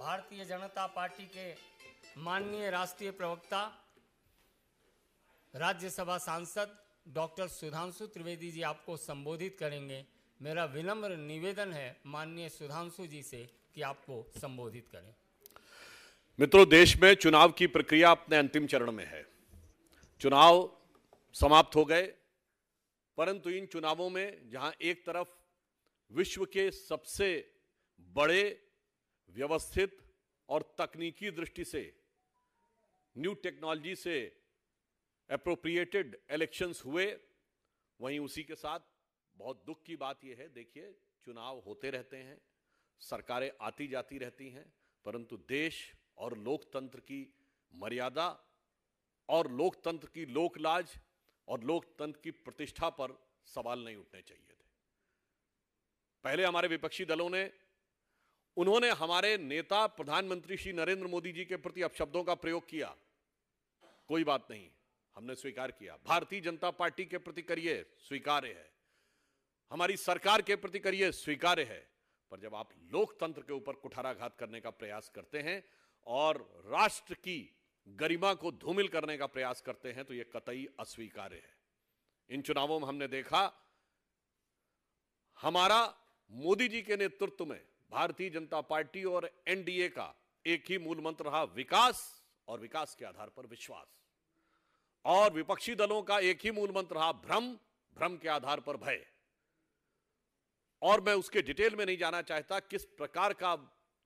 भारतीय जनता पार्टी के माननीय राष्ट्रीय प्रवक्ता राज्यसभा सांसद डॉक्टर सुधांशु त्रिवेदी जी आपको संबोधित करेंगे मेरा विनम्र निवेदन है माननीय सुधांशु जी से कि आपको संबोधित करें मित्रों देश में चुनाव की प्रक्रिया अपने अंतिम चरण में है चुनाव समाप्त हो गए परंतु इन चुनावों में जहां एक तरफ विश्व के सबसे बड़े व्यवस्थित और तकनीकी दृष्टि से न्यू टेक्नोलॉजी से अप्रोप्रिएटेड इलेक्शंस हुए वहीं उसी के साथ बहुत दुख की बात यह है देखिए चुनाव होते रहते हैं सरकारें आती जाती रहती हैं परंतु देश और लोकतंत्र की मर्यादा और लोकतंत्र की लोकलाज और लोकतंत्र की प्रतिष्ठा पर सवाल नहीं उठने चाहिए थे पहले हमारे विपक्षी दलों ने उन्होंने हमारे नेता प्रधानमंत्री श्री नरेंद्र मोदी जी के प्रति अपशब्दों का प्रयोग किया कोई बात नहीं हमने स्वीकार किया भारतीय जनता पार्टी के प्रति करिए स्वीकार्य है हमारी सरकार के प्रति करिए स्वीकार्य है पर जब आप लोकतंत्र के ऊपर कुठाराघात करने का प्रयास करते हैं और राष्ट्र की गरिमा को धूमिल करने का प्रयास करते हैं तो यह कतई अस्वीकार्य है इन चुनावों में हमने देखा हमारा मोदी जी के नेतृत्व में भारतीय जनता पार्टी और एनडीए का एक ही मूल मंत्र रहा विकास और विकास के आधार पर विश्वास और विपक्षी दलों का एक ही मूल मंत्र रहा भ्रम भ्रम के आधार पर भय और मैं उसके डिटेल में नहीं जाना चाहता किस प्रकार का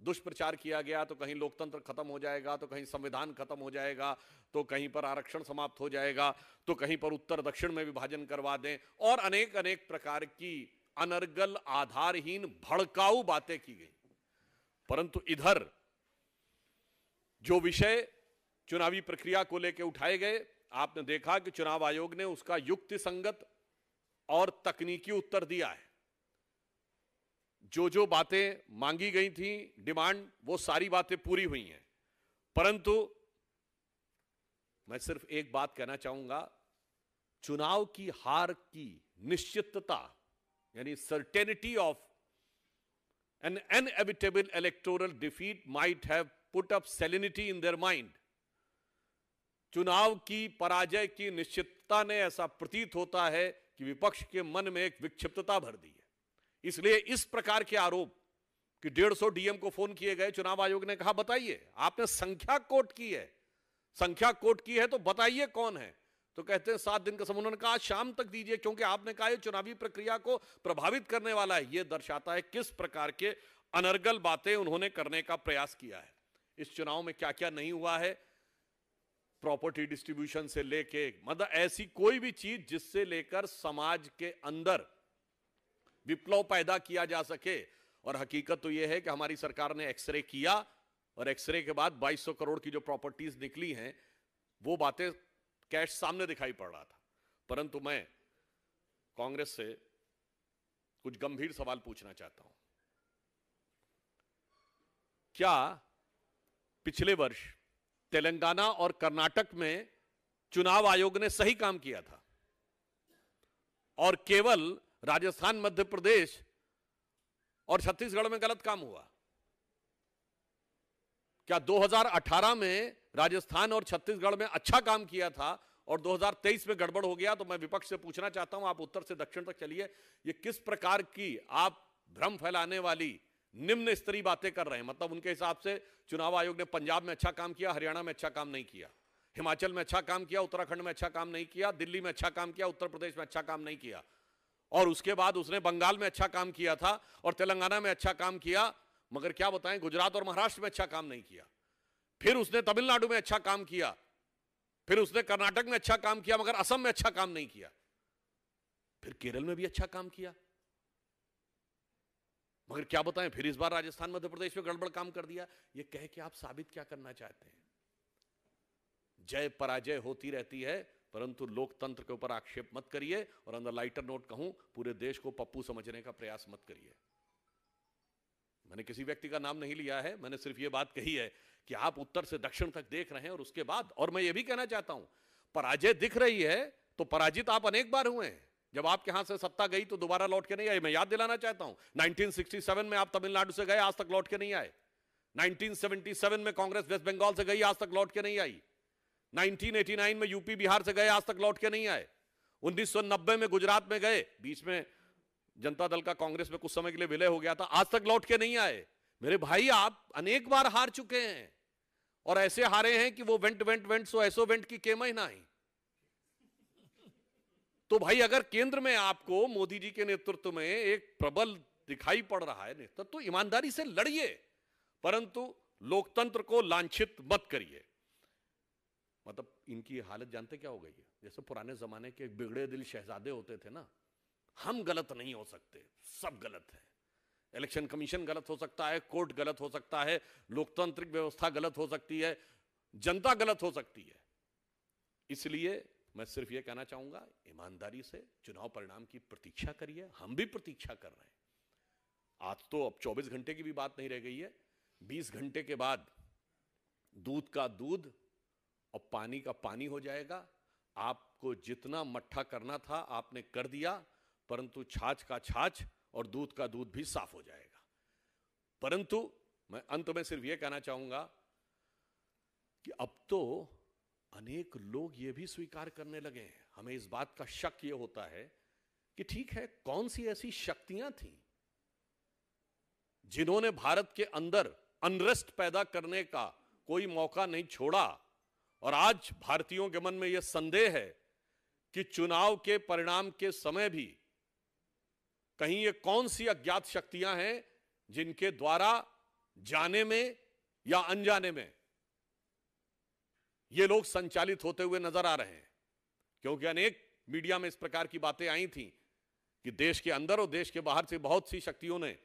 दुष्प्रचार किया गया तो कहीं लोकतंत्र खत्म हो जाएगा तो कहीं संविधान खत्म हो जाएगा तो कहीं पर आरक्षण समाप्त हो जाएगा तो कहीं पर उत्तर दक्षिण में विभाजन करवा दें और अनेक अनेक प्रकार की अनर्गल आधारहीन भड़काऊ बातें की गई परंतु इधर जो विषय चुनावी प्रक्रिया को लेकर उठाए गए आपने देखा कि चुनाव आयोग ने उसका युक्ति संगत और तकनीकी उत्तर दिया है जो जो बातें मांगी गई थी डिमांड वो सारी बातें पूरी हुई हैं परंतु मैं सिर्फ एक बात कहना चाहूंगा चुनाव की हार की निश्चितता यानी certainty of an inevitable electoral defeat might have put up senility in their mind चुनाव की पराजय की निश्चितता ने ऐसा प्रतीत होता है कि विपक्ष के मन में एक विक्षिप्तता भर दी है इसलिए इस प्रकार के आरोप कि डेढ़ सौ डीएम को फोन किए गए चुनाव आयोग ने कहा बताइए आपने संख्या कोट की है संख्या कोट की है तो बताइए कौन है तो कहते हैं सात दिन का समय उन्होंने कहा आज शाम तक दीजिए क्योंकि आपने कहा यह चुनावी प्रक्रिया को प्रभावित करने वाला है यह दर्शाता है किस प्रकार के अनर्गल बातें उन्होंने करने का प्रयास किया है इस चुनाव में क्या क्या नहीं हुआ है प्रॉपर्टी डिस्ट्रीब्यूशन से लेके मतलब ऐसी कोई भी चीज जिससे लेकर समाज के अंदर विप्लव पैदा किया जा सके और हकीकत तो यह है कि हमारी सरकार ने एक्सरे किया और एक्सरे के बाद 2200 करोड़ की जो प्रॉपर्टीज निकली हैं वो बातें कैश सामने दिखाई पड़ रहा था परंतु मैं कांग्रेस से कुछ गंभीर सवाल पूछना चाहता हूं क्या पिछले वर्ष तेलंगाना और कर्नाटक में चुनाव आयोग ने सही काम किया था और केवल राजस्थान मध्य प्रदेश और छत्तीसगढ़ में गलत काम हुआ क्या 2018 में राजस्थान और छत्तीसगढ़ में अच्छा काम किया था और 2023 में गड़बड़ हो गया तो मैं विपक्ष से पूछना चाहता हूं आप उत्तर से दक्षिण तक चलिए ये किस प्रकार की आप भ्रम फैलाने वाली निम्न स्तरीय बातें कर रहे हैं मतलब उनके हिसाब से चुनाव आयोग ने पंजाब में अच्छा काम किया हरियाणा में अच्छा काम नहीं किया हिमाचल में अच्छा काम किया उत्तराखंड में अच्छा काम नहीं किया दिल्ली में अच्छा काम किया उत्तर प्रदेश में अच्छा काम नहीं किया और उसके बाद उसने बंगाल में अच्छा काम किया था और तेलंगाना में अच्छा काम किया मगर क्या बताएं गुजरात और महाराष्ट्र में अच्छा काम नहीं किया फिर उसने तमिलनाडु में अच्छा काम किया फिर उसने कर्नाटक में अच्छा काम किया मगर असम में अच्छा काम नहीं किया फिर केरल में भी अच्छा काम किया मगर क्या बताएं फिर इस बार राजस्थान मध्य प्रदेश में गड़बड़ काम कर दिया ये कह के आप साबित क्या करना चाहते हैं जय पराजय होती रहती है परंतु लोकतंत्र के ऊपर आक्षेप मत करिए और अंदर लाइटर नोट कहूं पूरे देश को पप्पू समझने का प्रयास मत करिए मैंने किसी व्यक्ति का नाम नहीं लिया है मैंने सिर्फ ये बात कही है कि आप उत्तर से दक्षिण तक देख रहे हैं और उसके बाद और मैं ये भी कहना चाहता हूं पराजय दिख रही है तो पराजित आप अनेक बार हुए हैं जब आपके यहां से सत्ता गई तो दोबारा लौट के नहीं आई मैं याद दिलाना चाहता हूं नाइनटीन में आप तमिलनाडु से गए आज तक लौट के नहीं आए 1977 में कांग्रेस वेस्ट बंगाल से गई आज तक लौट के नहीं आई 1989 में यूपी बिहार से गए आज तक लौट के नहीं आए 1990 में गुजरात में गए बीच में जनता दल का कांग्रेस में कुछ समय के लिए विलय हो गया था आज तक लौट के नहीं आए मेरे भाई आप अनेक बार हार चुके हैं और ऐसे हारे हैं कि वो वेंट वेंट वेंट सो ऐसो वेंट की के महीना ही तो भाई अगर केंद्र में आपको मोदी जी के नेतृत्व में एक प्रबल दिखाई पड़ रहा है नेतृत्व तो ईमानदारी से लड़िए परंतु लोकतंत्र को लांछित मत करिए मतलब इनकी हालत जानते क्या हो गई है जैसे पुराने जमाने के बिगड़े दिल शहजादे होते थे ना हम गलत नहीं हो सकते सब गलत है इलेक्शन कमीशन गलत हो सकता है कोर्ट गलत हो सकता है लोकतांत्रिक व्यवस्था गलत हो सकती है जनता गलत हो सकती है इसलिए मैं सिर्फ यह कहना चाहूंगा ईमानदारी से चुनाव परिणाम की प्रतीक्षा करिए हम भी प्रतीक्षा कर रहे हैं आज तो अब 24 घंटे की भी बात नहीं रह गई है 20 घंटे के बाद दूध का दूध और पानी का पानी हो जाएगा आपको जितना मट्ठा करना था आपने कर दिया परंतु छाछ का छाछ और दूध का दूध भी साफ हो जाएगा परंतु मैं अंत में सिर्फ यह कहना चाहूंगा कि अब तो अनेक लोग ये भी स्वीकार करने लगे हैं हमें इस बात का शक ये होता है कि ठीक है कौन सी ऐसी शक्तियां थी जिन्होंने भारत के अंदर अनरेस्ट पैदा करने का कोई मौका नहीं छोड़ा और आज भारतीयों के मन में यह संदेह है कि चुनाव के परिणाम के समय भी कहीं ये कौन सी अज्ञात शक्तियां हैं जिनके द्वारा जाने में या अनजाने में ये लोग संचालित होते हुए नजर आ रहे हैं क्योंकि अनेक मीडिया में इस प्रकार की बातें आई थी कि देश के अंदर और देश के बाहर से बहुत सी शक्तियों ने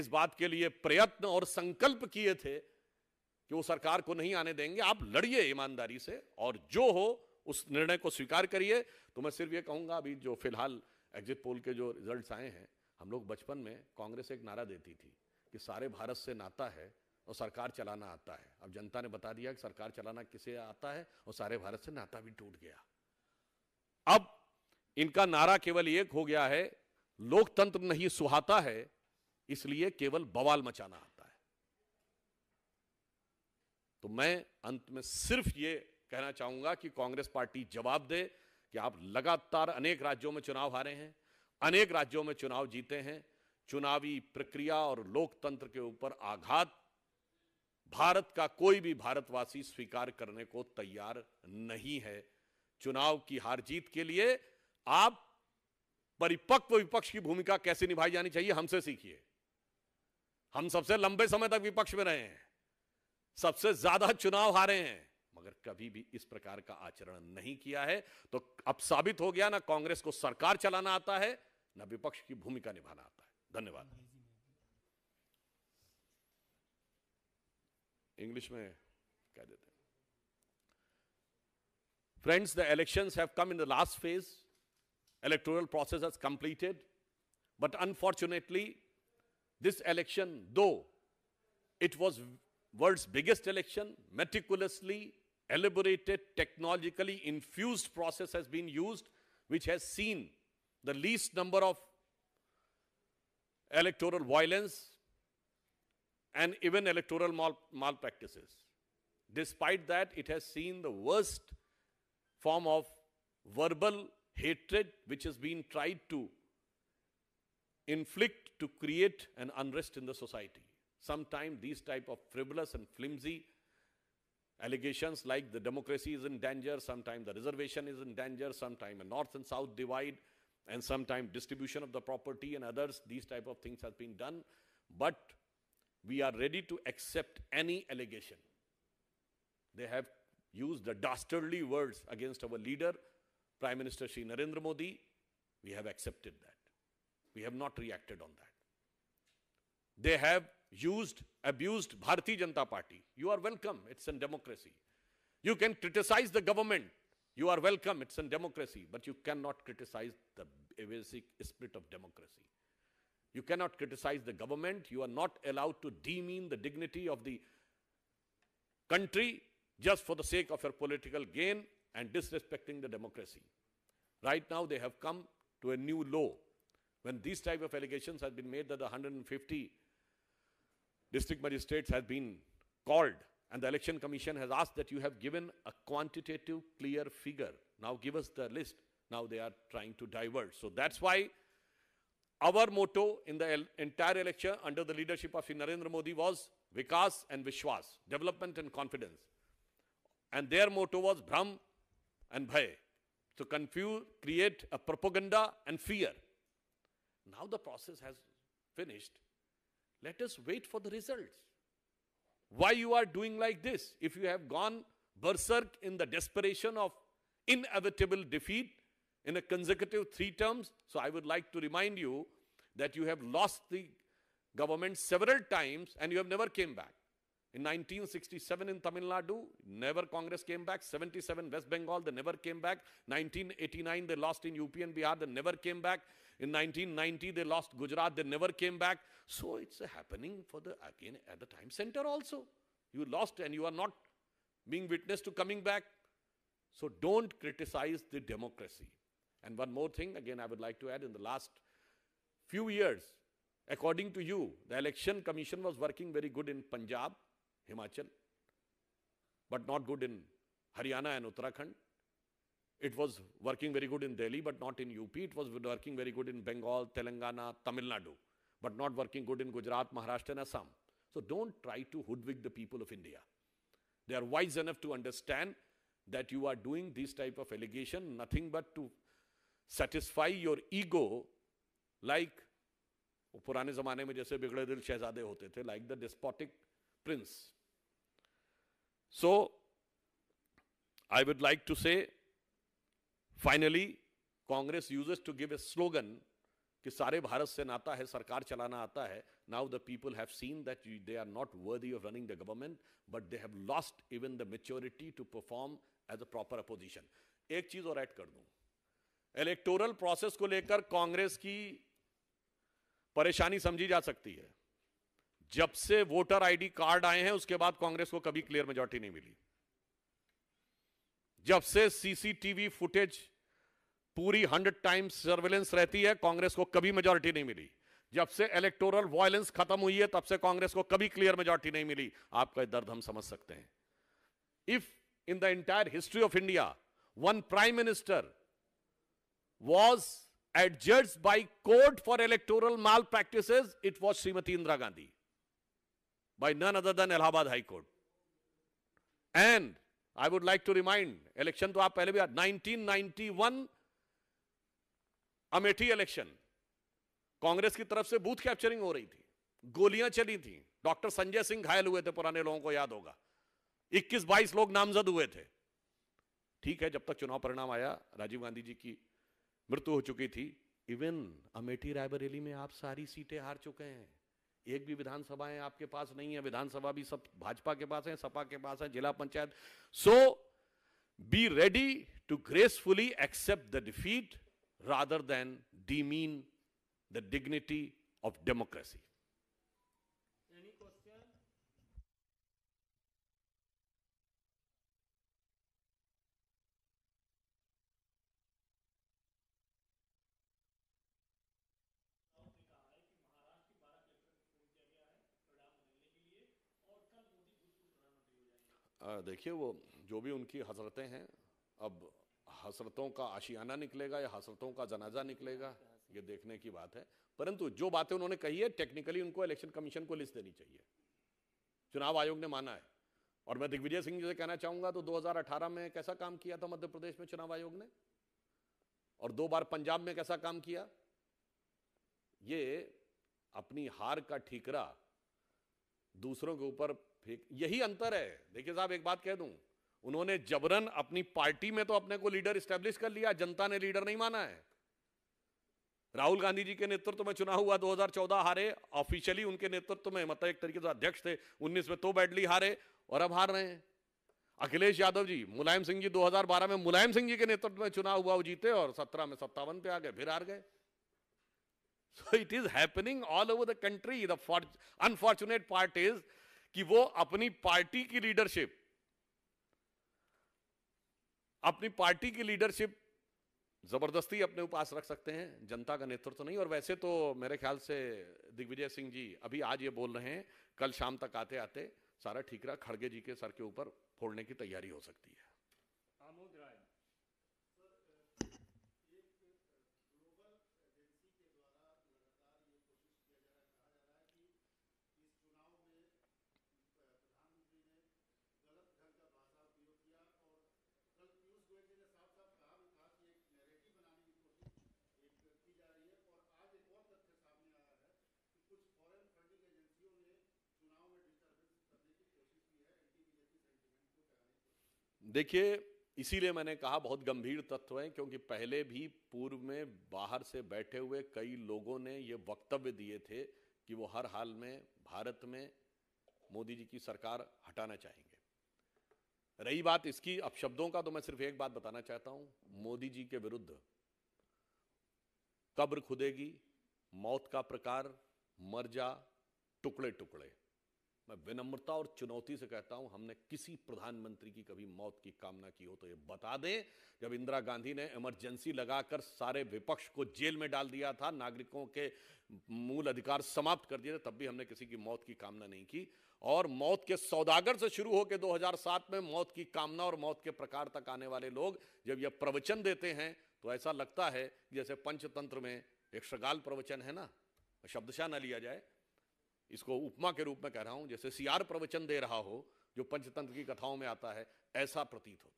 इस बात के लिए प्रयत्न और संकल्प किए थे कि वो सरकार को नहीं आने देंगे आप लड़िए ईमानदारी से और जो हो उस निर्णय को स्वीकार करिए तो मैं सिर्फ ये कहूंगा अभी जो फिलहाल एग्जिट पोल के जो रिजल्ट्स आए हैं हम लोग बचपन में कांग्रेस एक नारा देती थी कि सारे भारत से नाता है और सरकार चलाना आता है अब जनता ने बता दिया कि सरकार चलाना किसे आता है और सारे भारत से नाता भी टूट गया अब इनका नारा केवल एक हो गया है लोकतंत्र नहीं सुहाता है इसलिए केवल बवाल मचाना आता है तो मैं अंत में सिर्फ ये कहना चाहूंगा कि कांग्रेस पार्टी जवाब दे कि आप लगातार अनेक राज्यों में चुनाव हारे हैं अनेक राज्यों में चुनाव जीते हैं चुनावी प्रक्रिया और लोकतंत्र के ऊपर आघात भारत का कोई भी भारतवासी स्वीकार करने को तैयार नहीं है चुनाव की हार जीत के लिए आप परिपक्व विपक्ष की भूमिका कैसे निभाई जानी चाहिए हमसे सीखिए हम सबसे लंबे समय तक विपक्ष में रहे हैं सबसे ज्यादा चुनाव हारे हैं मगर कभी भी इस प्रकार का आचरण नहीं किया है तो अब साबित हो गया ना कांग्रेस को सरकार चलाना आता है ना विपक्ष की भूमिका निभाना आता है धन्यवाद इंग्लिश में कह देते friends the election have come in the last phase electoral process has completed but unfortunately this election though it was world's biggest election meticulously elaborated, technologically infused process has been used, which has seen the least number of electoral violence and even electoral mal malpractices. Despite that, it has seen the worst form of verbal hatred which has been tried to inflict to create an unrest in the society. Sometimes these type of frivolous and flimsy allegations like the democracy is in danger, sometimes the reservation is in danger, sometimes a north and south divide, and sometimes distribution of the property and others, these type of things have been done. But we are ready to accept any allegation. They have used the dastardly words against our leader, Prime Minister Sri Narendra Modi. We have accepted that. We have not reacted on that. They have used, abused Bharati Janata Party. You are welcome. It's a democracy. You can criticize the government. You are welcome. It's a democracy. But you cannot criticize the basic spirit of democracy. You cannot criticize the government. You are not allowed to demean the dignity of the country just for the sake of your political gain and disrespecting the democracy. Right now, they have come to a new law. When these type of allegations have been made that the 150 district magistrates has been called and the election commission has asked that you have given a quantitative clear figure. Now give us the list. Now they are trying to diverge. So that's why our motto in the entire election under the leadership of Narendra Modi was Vikas and Vishwas, development and confidence. And their motto was Brahm and Bhay. So confuse, create a propaganda and fear. Now the process has finished. Let us wait for the results. Why you are doing like this? If you have gone berserk in the desperation of inevitable defeat in a consecutive three terms, so I would like to remind you that you have lost the government several times and you have never came back. In 1967 in Tamil Nadu, never Congress came back. 77 West Bengal, they never came back. 1989, they lost in UP and Bihar, they never came back. In 1990, they lost Gujarat. They never came back. So it's happening for the, again, at the time center also. You lost and you are not being witness to coming back. So don't criticize the democracy. And one more thing, again, I would like to add in the last few years, according to you, the election commission was working very good in Punjab, Himachal, but not good in Haryana and Uttarakhand. It was working very good in Delhi, but not in UP. It was working very good in Bengal, Telangana, Tamil Nadu, but not working good in Gujarat, Maharashtra, and Assam. So don't try to hoodwink the people of India. They are wise enough to understand that you are doing this type of allegation nothing but to satisfy your ego like पुराने ज़माने में जैसे बिगड़े दिल शहजादे होते थे like the despotic prince so I would like to say finally Congress uses to give a slogan कि सारे भारत से नाता है सरकार चलाना आता है now the people have seen that they are not worthy of running the government but they have lost even the maturity to perform as a proper opposition एक चीज और ऐड कर दूं इलेक्टोरल प्रोसेस को लेकर कांग्रेस की परेशानी समझी जा सकती है जब से वोटर आईडी कार्ड आए हैं उसके बाद कांग्रेस को कभी क्लियर मेजोरिटी नहीं मिली जब से सीसीटीवी फुटेज पूरी हंड्रेड टाइम्स सर्वेलेंस रहती है कांग्रेस को कभी मेजोरिटी नहीं मिली जब से इलेक्टोरल वायलेंस खत्म हुई है तब से कांग्रेस को कभी क्लियर मेजोरिटी नहीं मिली आपका दर्द हम समझ सकते हैं if in the entire history of India one prime minister was adjust by court for electoral malpractice it was Shrimati Indira Gandhi by none other than Allahabad high court and I would like to remind election तो आप पहले भी 1991 Amethi election Congress की तरफ से booth capturing हो रही थी गोलियां चली थी डॉक्टर संजय सिंह घायल हुए थे पुराने लोगों को याद होगा 21-22 लोग नामजद हुए थे ठीक है जब तक चुनाव परिणाम आया राजीव गांधी जी की मृत्यु हो चुकी थी इवन अमेठी रायबरेली में आप सारी सीटें हार चुके हैं एक भी विधानसभाएं आपके पास नहीं है विधानसभा भी सब भाजपा के पास है सपा के पास है जिला panchayat so be ready to gracefully accept the defeat rather than demean the dignity of democracy देखिए वो जो भी उनकी हसरतें हैं अब हसरतों का आशियाना निकलेगा या हसरतों का जनाजा निकलेगा ये देखने की बात है परंतु जो बातें उन्होंने कही है टेक्निकली उनको इलेक्शन कमीशन को लिस्ट देनी चाहिए चुनाव आयोग ने माना है और मैं दिग्विजय सिंह जी से कहना चाहूंगा तो 2018 में कैसा काम किया था मध्य प्रदेश में चुनाव आयोग ने और दो बार पंजाब में कैसा काम किया ये अपनी हार का ठीकरा दूसरों के ऊपर ठीक यही अंतर है देखिए साहब एक बात कह दूं उन्होंने जबरन अपनी पार्टी में तो अपने को लीडर स्टेब्लिश कर लिया जनता ने लीडर नहीं माना है राहुल गांधी जी के नेतृत्व में चुनाव हुआ 2014 हारे ऑफिशियली उनके नेतृत्व में मतलब एक तरीके से अध्यक्ष थे 19 में तो बैडली हारे और अब हार रहे हैं अखिलेश यादव जी मुलायम सिंह जी 2012 में मुलायम सिंह जी के नेतृत्व में चुनाव हुआ वो जीते और 17 में सत्तावन पे आ गए फिर हार गए so it is happening all over the country the unfortunate part is कि वो अपनी पार्टी की लीडरशिप अपनी पार्टी की लीडरशिप जबरदस्ती अपने उपास रख सकते हैं जनता का नेतृत्व तो नहीं और वैसे तो मेरे ख्याल से दिग्विजय सिंह जी अभी आज ये बोल रहे हैं कल शाम तक आते आते सारा ठीकरा खड़गे जी के सर के ऊपर फोड़ने की तैयारी हो सकती है आमोद राय देखिए इसीलिए मैंने कहा बहुत गंभीर तत्व हैं क्योंकि पहले भी पूर्व में बाहर से बैठे हुए कई लोगों ने ये वक्तव्य दिए थे कि वो हर हाल में भारत में मोदी जी की सरकार हटाना चाहेंगे रही बात इसकी अब शब्दों का तो मैं सिर्फ एक बात बताना चाहता हूं मोदी जी के विरुद्ध कब्र खुदेगी मौत का प्रकार मर जा टुकड़े टुकड़े मैं विनम्रता और चुनौती से कहता हूं हमने किसी प्रधानमंत्री की कभी मौत की कामना की हो तो ये बता दें जब इंदिरा गांधी ने इमरजेंसी लगाकर सारे विपक्ष को जेल में डाल दिया था नागरिकों के मूल अधिकार समाप्त कर दिए थे तब भी हमने किसी की मौत की कामना नहीं की और मौत के सौदागर से शुरू होकर 2007 में मौत की कामना और मौत के प्रकार तक आने वाले लोग जब यह प्रवचन देते हैं तो ऐसा लगता है जैसे पंचतंत्र में एक शगाल प्रवचन है ना शब्दशाह ना लिया जाए इसको उपमा के रूप में कह रहा हूं जैसे सियार प्रवचन दे रहा हो जो पंचतंत्र की कथाओं में आता है ऐसा प्रतीत होता है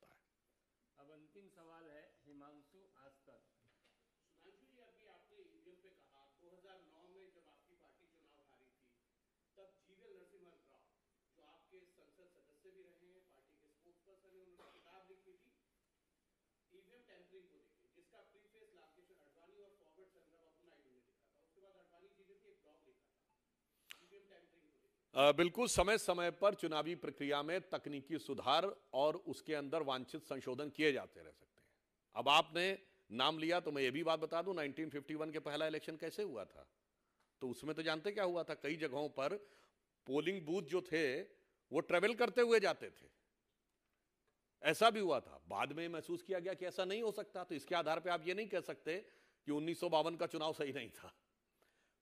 बिल्कुल समय समय पर चुनावी प्रक्रिया में तकनीकी सुधार और उसके अंदर वांछित संशोधन किए जाते रह सकते हैं अब आपने नाम लिया तो मैं ये भी बात बता दूं 1951 के पहला इलेक्शन कैसे हुआ था तो उसमें तो जानते क्या हुआ था कई जगहों पर पोलिंग बूथ जो थे वो ट्रेवल करते हुए जाते थे ऐसा भी हुआ था बाद में महसूस किया गया कि ऐसा नहीं हो सकता तो इसके आधार पर आप ये नहीं कह सकते कि उन्नीस का चुनाव सही नहीं था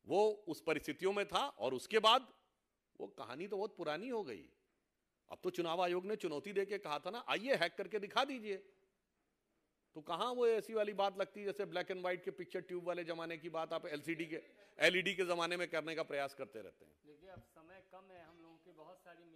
वो उस परिस्थितियों में था और उसके बाद वो कहानी तो बहुत पुरानी हो गई अब तो चुनाव आयोग ने चुनौती देके कहा था ना आइए हैक करके दिखा दीजिए तो कहाँ वो ऐसी वाली बात लगती है जैसे ब्लैक एंड व्हाइट के पिक्चर ट्यूब वाले जमाने की बात आप एलसीडी के एलईडी e के जमाने में करने का प्रयास करते रहते हैं देखिए अब समय कम है हम लोगों की बहुत सारी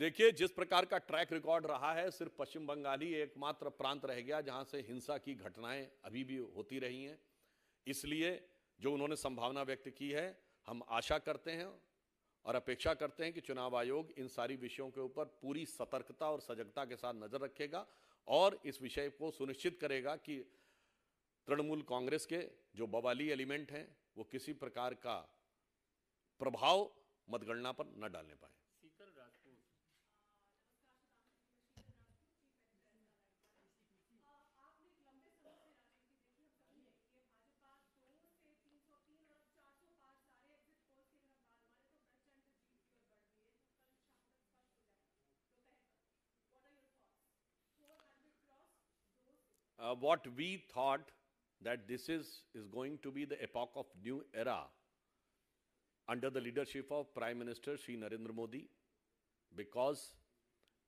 देखिए जिस प्रकार का ट्रैक रिकॉर्ड रहा है सिर्फ पश्चिम बंगाल ही एकमात्र प्रांत रह गया जहां से हिंसा की घटनाएं अभी भी होती रही हैं इसलिए जो उन्होंने संभावना व्यक्त की है हम आशा करते हैं और अपेक्षा करते हैं कि चुनाव आयोग इन सारी विषयों के ऊपर पूरी सतर्कता और सजगता के साथ नजर रखेगा और इस विषय को सुनिश्चित करेगा कि तृणमूल कांग्रेस के जो बवाली एलिमेंट हैं वो किसी प्रकार का प्रभाव मतगणना पर न डालने पाए uh, what we thought that this is, is going to be the epoch of new era under the leadership of Prime Minister Sri Narendra Modi because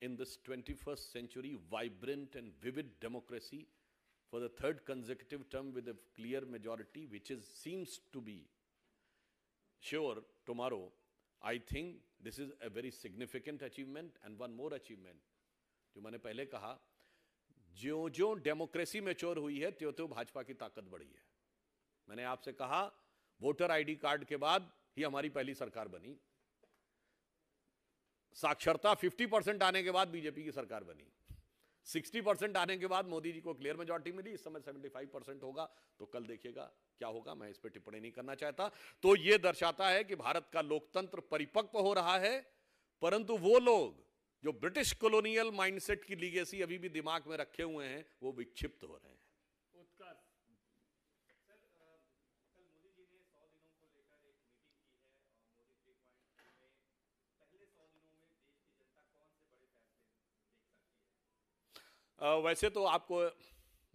in this 21st century vibrant and vivid democracy for the third consecutive term with a clear majority which is seems to be sure tomorrow I think this is a very significant achievement and one more achievement जो मैंने पहले कहा ज्यो ज्यो democracy mature हुई है त्यो त्यो भाजपा की ताकत बढ़ी है मैंने आपसे कहा वोटर आईडी कार्ड के बाद ही हमारी पहली सरकार बनी साक्षरता 50 परसेंट आने के बाद बीजेपी की सरकार बनी 60 परसेंट आने के बाद मोदी जी को क्लियर मेजोरिटी मिली इस समय 75 परसेंट होगा तो कल देखिएगा क्या होगा मैं इस पर टिप्पणी नहीं करना चाहता तो यह दर्शाता है कि भारत का लोकतंत्र परिपक्व हो रहा है परंतु वो लोग जो ब्रिटिश कॉलोनियल माइंडसेट की लीगेसी अभी भी दिमाग में रखे हुए हैं वो विक्षिप्त हो रहे हैं वैसे तो आपको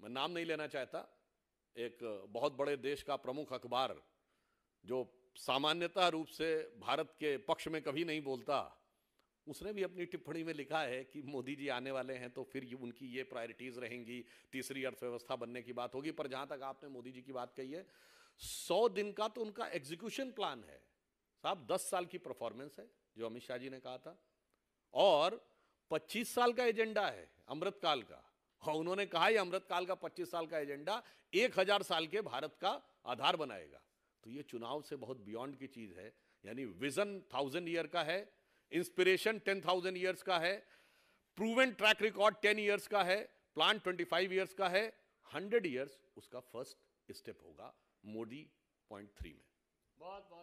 मैं नाम नहीं लेना चाहता एक बहुत बड़े देश का प्रमुख अखबार जो सामान्यतः रूप से भारत के पक्ष में कभी नहीं बोलता उसने भी अपनी टिप्पणी में लिखा है कि मोदी जी आने वाले हैं तो फिर उनकी ये प्रायोरिटीज़ रहेंगी तीसरी अर्थव्यवस्था बनने की बात होगी पर जहां तक आपने मोदी जी की बात कही है सौ दिन का तो उनका एग्जीक्यूशन प्लान है साहब दस साल की परफॉर्मेंस है जो अमित शाह जी ने कहा था और पच्चीस साल का एजेंडा है अमृतकाल का और हाँ, उन्होंने कहा अमृतकाल का पच्चीस साल का एजेंडा एक हजार साल के भारत का आधार बनाएगा तो ये चुनाव से बहुत बियॉन्ड की चीज़ है यानी विजन थाउजेंड ईयर का है इंस्पिरेशन टेन थाउजेंड ईयर्स का है proven track record ten years का है प्लान ट्वेंटी फाइव ईयर्स का है हंड्रेड ईयर्स उसका फर्स्ट स्टेप होगा मोदी पॉइंट थ्री में बहुत बहुत